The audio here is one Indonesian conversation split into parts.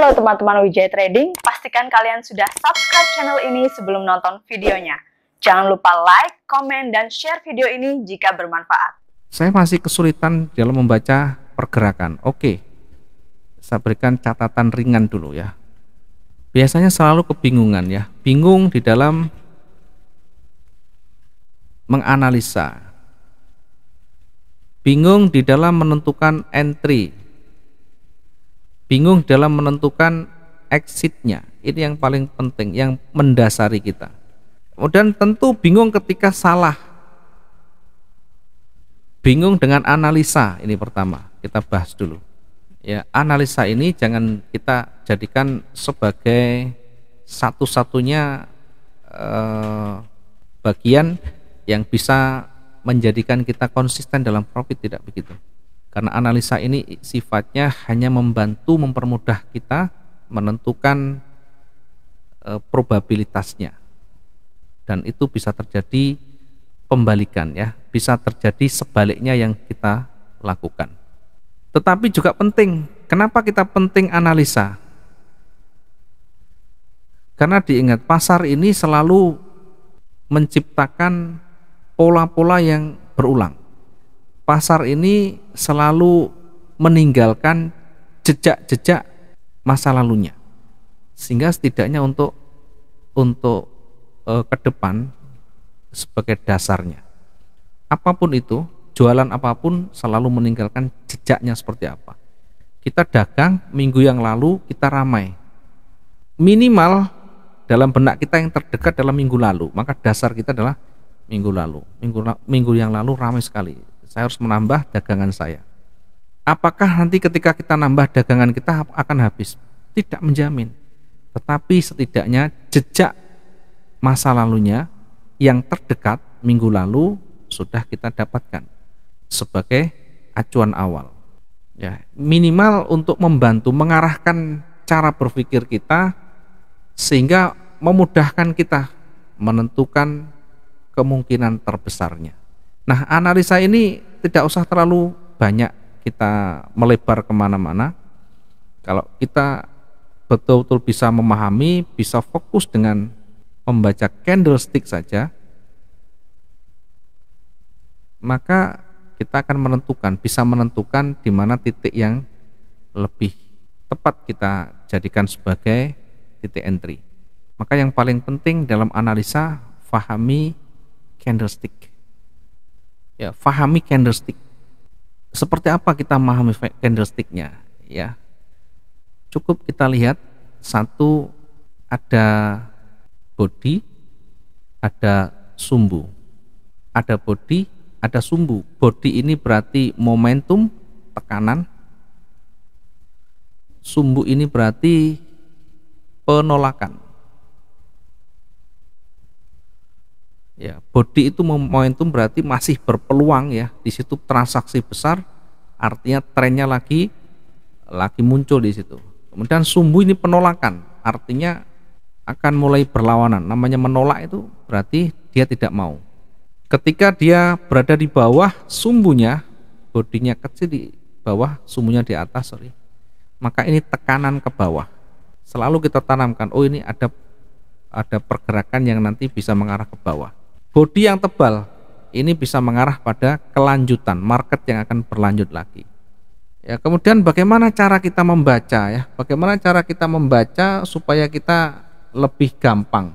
Halo teman-teman Wijaya Trading, pastikan kalian sudah subscribe channel ini sebelum nonton videonya. Jangan lupa like, komen, dan share video ini jika bermanfaat. Saya masih kesulitan dalam membaca pergerakan. Oke, saya berikan catatan ringan dulu ya. Biasanya selalu kebingungan ya, bingung di dalam menganalisa, bingung di dalam menentukan entry, bingung dalam menentukan exitnya ini yang paling penting yang mendasari kita kemudian tentu bingung ketika salah bingung dengan analisa ini pertama kita bahas dulu ya analisa ini jangan kita jadikan sebagai satu-satunya eh, bagian yang bisa menjadikan kita konsisten dalam profit tidak begitu karena analisa ini sifatnya hanya membantu mempermudah kita menentukan e, probabilitasnya. Dan itu bisa terjadi pembalikan ya, bisa terjadi sebaliknya yang kita lakukan. Tetapi juga penting, kenapa kita penting analisa? Karena diingat pasar ini selalu menciptakan pola-pola yang berulang pasar ini selalu meninggalkan jejak-jejak masa lalunya sehingga setidaknya untuk untuk e, ke depan sebagai dasarnya apapun itu jualan apapun selalu meninggalkan jejaknya seperti apa kita dagang minggu yang lalu kita ramai minimal dalam benak kita yang terdekat dalam minggu lalu maka dasar kita adalah minggu lalu minggu minggu yang lalu ramai sekali saya harus menambah dagangan saya. Apakah nanti ketika kita nambah dagangan kita akan habis? Tidak menjamin. Tetapi setidaknya jejak masa lalunya yang terdekat minggu lalu sudah kita dapatkan sebagai acuan awal. Ya, minimal untuk membantu mengarahkan cara berpikir kita sehingga memudahkan kita menentukan kemungkinan terbesarnya. Nah analisa ini tidak usah terlalu banyak kita melebar kemana-mana. Kalau kita betul-betul bisa memahami, bisa fokus dengan membaca candlestick saja, maka kita akan menentukan, bisa menentukan di mana titik yang lebih tepat kita jadikan sebagai titik entry. Maka yang paling penting dalam analisa, fahami candlestick ya fahami candlestick seperti apa kita memahami candlesticknya ya cukup kita lihat satu ada body ada sumbu ada body ada sumbu body ini berarti momentum tekanan sumbu ini berarti penolakan Ya, body itu momentum berarti masih berpeluang ya. Di situ transaksi besar artinya trennya lagi lagi muncul di situ. Kemudian sumbu ini penolakan, artinya akan mulai berlawanan. Namanya menolak itu berarti dia tidak mau. Ketika dia berada di bawah sumbunya, bodinya kecil di bawah, sumbunya di atas, sorry. Maka ini tekanan ke bawah. Selalu kita tanamkan, oh ini ada ada pergerakan yang nanti bisa mengarah ke bawah body yang tebal ini bisa mengarah pada kelanjutan market yang akan berlanjut lagi. Ya, kemudian bagaimana cara kita membaca ya? Bagaimana cara kita membaca supaya kita lebih gampang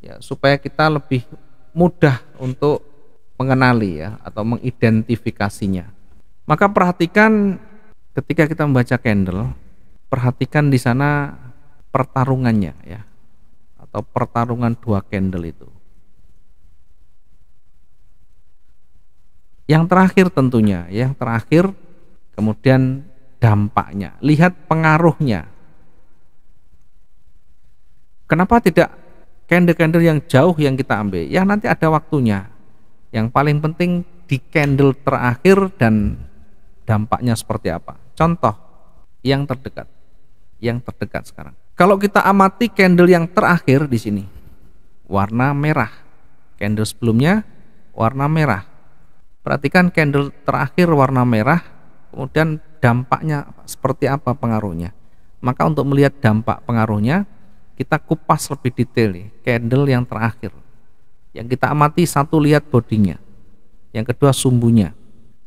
ya, supaya kita lebih mudah untuk mengenali ya atau mengidentifikasinya. Maka perhatikan ketika kita membaca candle, perhatikan di sana pertarungannya ya atau pertarungan dua candle itu. Yang terakhir tentunya, yang terakhir kemudian dampaknya. Lihat pengaruhnya. Kenapa tidak candle-candle yang jauh yang kita ambil? Ya nanti ada waktunya. Yang paling penting di candle terakhir dan dampaknya seperti apa. Contoh yang terdekat. Yang terdekat sekarang. Kalau kita amati candle yang terakhir di sini. Warna merah. Candle sebelumnya warna merah. Perhatikan candle terakhir warna merah, kemudian dampaknya seperti apa pengaruhnya. Maka untuk melihat dampak pengaruhnya, kita kupas lebih detail nih, candle yang terakhir. Yang kita amati satu lihat bodinya, yang kedua sumbunya.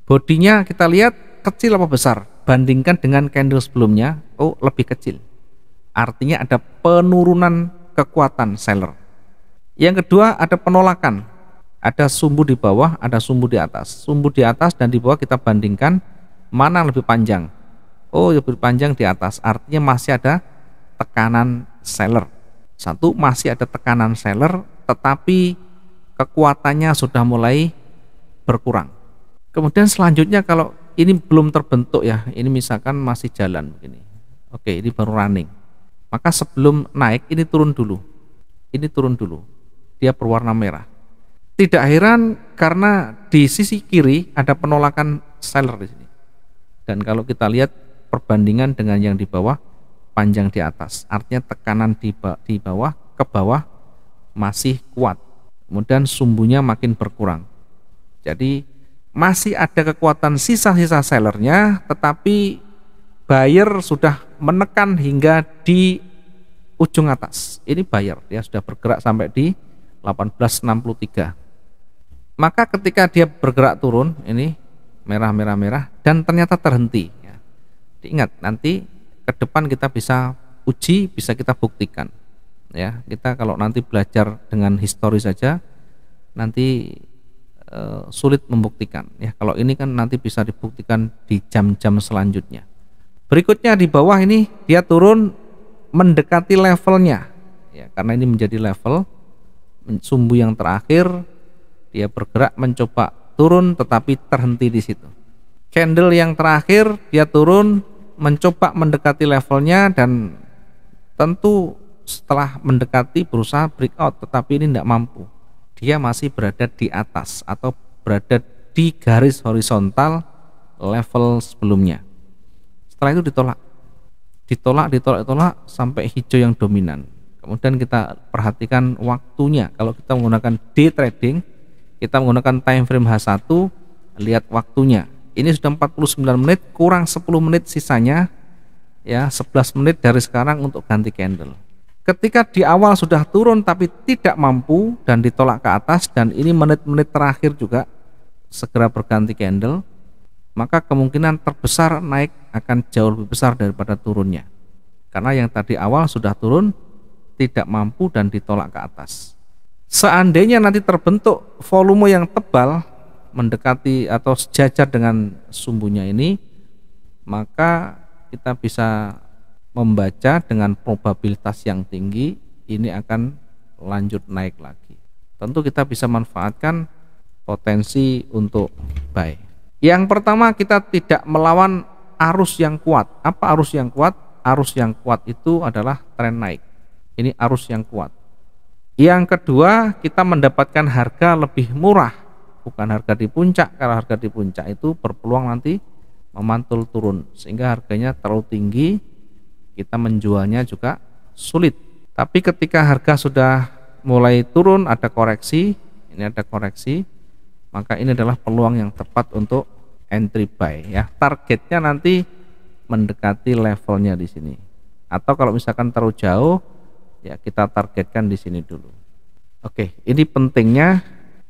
Bodinya kita lihat kecil apa besar, bandingkan dengan candle sebelumnya, oh lebih kecil. Artinya ada penurunan kekuatan seller. Yang kedua ada penolakan, ada sumbu di bawah, ada sumbu di atas. Sumbu di atas dan di bawah kita bandingkan mana yang lebih panjang. Oh, yang lebih panjang di atas. Artinya masih ada tekanan seller. Satu, masih ada tekanan seller, tetapi kekuatannya sudah mulai berkurang. Kemudian selanjutnya kalau ini belum terbentuk ya, ini misalkan masih jalan begini. Oke, ini baru running. Maka sebelum naik ini turun dulu. Ini turun dulu. Dia berwarna merah. Tidak heran karena di sisi kiri ada penolakan seller di sini. Dan kalau kita lihat perbandingan dengan yang di bawah panjang di atas, artinya tekanan di, di bawah ke bawah masih kuat. Kemudian sumbunya makin berkurang. Jadi masih ada kekuatan sisa-sisa sellernya, tetapi buyer sudah menekan hingga di ujung atas. Ini buyer, ya sudah bergerak sampai di 1863 maka ketika dia bergerak turun ini merah merah merah dan ternyata terhenti ya. diingat nanti ke depan kita bisa uji bisa kita buktikan ya kita kalau nanti belajar dengan histori saja nanti e, sulit membuktikan ya kalau ini kan nanti bisa dibuktikan di jam-jam selanjutnya berikutnya di bawah ini dia turun mendekati levelnya ya karena ini menjadi level sumbu yang terakhir dia bergerak mencoba turun tetapi terhenti di situ. Candle yang terakhir dia turun mencoba mendekati levelnya dan tentu setelah mendekati berusaha breakout tetapi ini tidak mampu. Dia masih berada di atas atau berada di garis horizontal level sebelumnya. Setelah itu ditolak. Ditolak, ditolak, ditolak sampai hijau yang dominan. Kemudian kita perhatikan waktunya. Kalau kita menggunakan day trading, kita menggunakan time frame H1 lihat waktunya ini sudah 49 menit kurang 10 menit sisanya ya 11 menit dari sekarang untuk ganti candle ketika di awal sudah turun tapi tidak mampu dan ditolak ke atas dan ini menit-menit terakhir juga segera berganti candle maka kemungkinan terbesar naik akan jauh lebih besar daripada turunnya karena yang tadi awal sudah turun tidak mampu dan ditolak ke atas seandainya nanti terbentuk volume yang tebal mendekati atau sejajar dengan sumbunya ini maka kita bisa membaca dengan probabilitas yang tinggi ini akan lanjut naik lagi tentu kita bisa manfaatkan potensi untuk buy yang pertama kita tidak melawan arus yang kuat apa arus yang kuat? arus yang kuat itu adalah tren naik ini arus yang kuat yang kedua, kita mendapatkan harga lebih murah, bukan harga di puncak. Kalau harga di puncak itu berpeluang nanti memantul turun, sehingga harganya terlalu tinggi, kita menjualnya juga sulit. Tapi ketika harga sudah mulai turun, ada koreksi, ini ada koreksi, maka ini adalah peluang yang tepat untuk entry buy ya. Targetnya nanti mendekati levelnya di sini. Atau kalau misalkan terlalu jauh, ya kita targetkan di sini dulu. Oke, ini pentingnya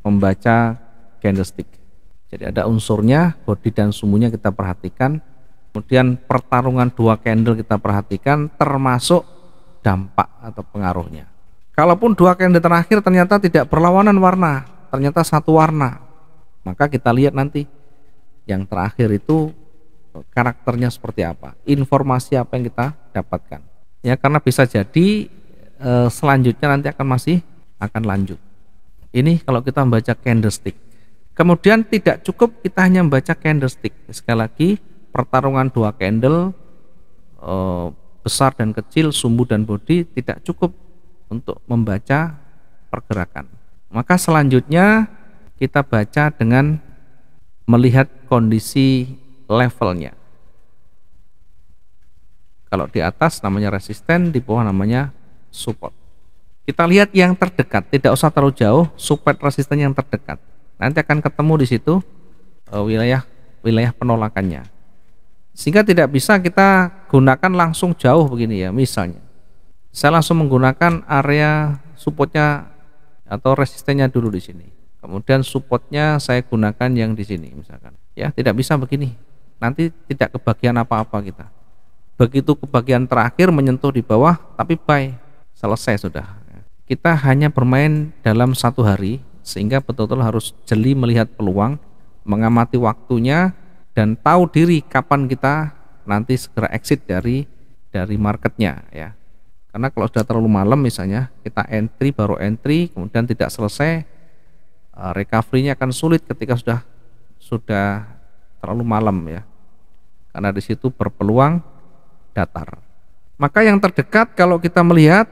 membaca candlestick. Jadi ada unsurnya, body dan sumbunya kita perhatikan. Kemudian pertarungan dua candle kita perhatikan termasuk dampak atau pengaruhnya. Kalaupun dua candle terakhir ternyata tidak berlawanan warna, ternyata satu warna, maka kita lihat nanti yang terakhir itu karakternya seperti apa, informasi apa yang kita dapatkan. Ya karena bisa jadi Eh, selanjutnya nanti akan masih akan lanjut. Ini kalau kita membaca candlestick. Kemudian tidak cukup kita hanya membaca candlestick. Sekali lagi pertarungan dua candle eh, besar dan kecil, sumbu dan body tidak cukup untuk membaca pergerakan. Maka selanjutnya kita baca dengan melihat kondisi levelnya. Kalau di atas namanya resisten, di bawah namanya support. Kita lihat yang terdekat, tidak usah terlalu jauh, support resisten yang terdekat. Nanti akan ketemu di situ eh, wilayah wilayah penolakannya. Sehingga tidak bisa kita gunakan langsung jauh begini ya, misalnya. Saya langsung menggunakan area supportnya atau resistennya dulu di sini. Kemudian supportnya saya gunakan yang di sini misalkan. Ya, tidak bisa begini. Nanti tidak kebagian apa-apa kita begitu kebagian terakhir menyentuh di bawah tapi buy selesai sudah kita hanya bermain dalam satu hari sehingga betul-betul harus jeli melihat peluang mengamati waktunya dan tahu diri kapan kita nanti segera exit dari dari marketnya ya karena kalau sudah terlalu malam misalnya kita entry baru entry kemudian tidak selesai eh, recovery-nya akan sulit ketika sudah sudah terlalu malam ya karena di situ berpeluang datar maka yang terdekat kalau kita melihat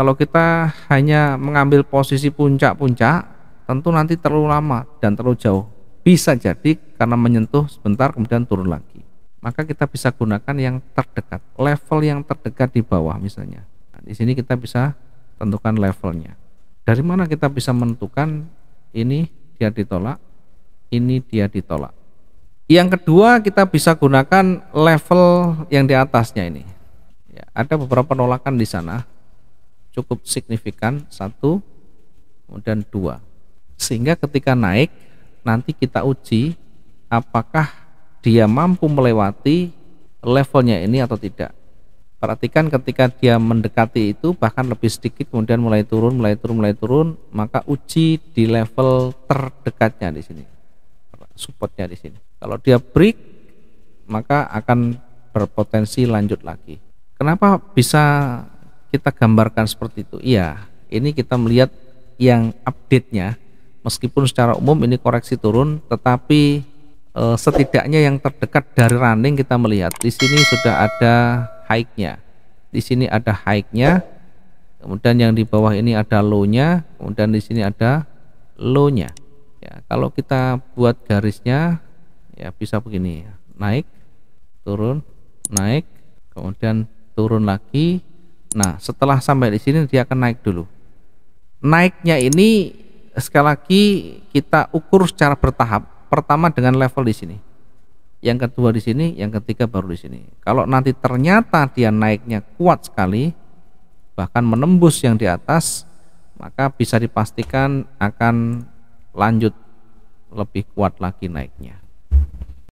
kalau kita hanya mengambil posisi puncak-puncak, tentu nanti terlalu lama dan terlalu jauh. Bisa jadi karena menyentuh sebentar kemudian turun lagi. Maka kita bisa gunakan yang terdekat, level yang terdekat di bawah misalnya. Nah, di sini kita bisa tentukan levelnya. Dari mana kita bisa menentukan ini dia ditolak, ini dia ditolak. Yang kedua kita bisa gunakan level yang di atasnya ini. Ya, ada beberapa penolakan di sana cukup signifikan satu kemudian dua sehingga ketika naik nanti kita uji apakah dia mampu melewati levelnya ini atau tidak perhatikan ketika dia mendekati itu bahkan lebih sedikit kemudian mulai turun mulai turun mulai turun maka uji di level terdekatnya di sini supportnya di sini kalau dia break maka akan berpotensi lanjut lagi kenapa bisa kita gambarkan seperti itu iya ini kita melihat yang update-nya meskipun secara umum ini koreksi turun tetapi e, setidaknya yang terdekat dari running kita melihat di sini sudah ada high-nya di sini ada high-nya kemudian yang di bawah ini ada low-nya kemudian di sini ada low-nya ya kalau kita buat garisnya ya bisa begini naik turun naik kemudian turun lagi Nah, setelah sampai di sini dia akan naik dulu. Naiknya ini sekali lagi kita ukur secara bertahap. Pertama dengan level di sini. Yang kedua di sini, yang ketiga baru di sini. Kalau nanti ternyata dia naiknya kuat sekali bahkan menembus yang di atas, maka bisa dipastikan akan lanjut lebih kuat lagi naiknya.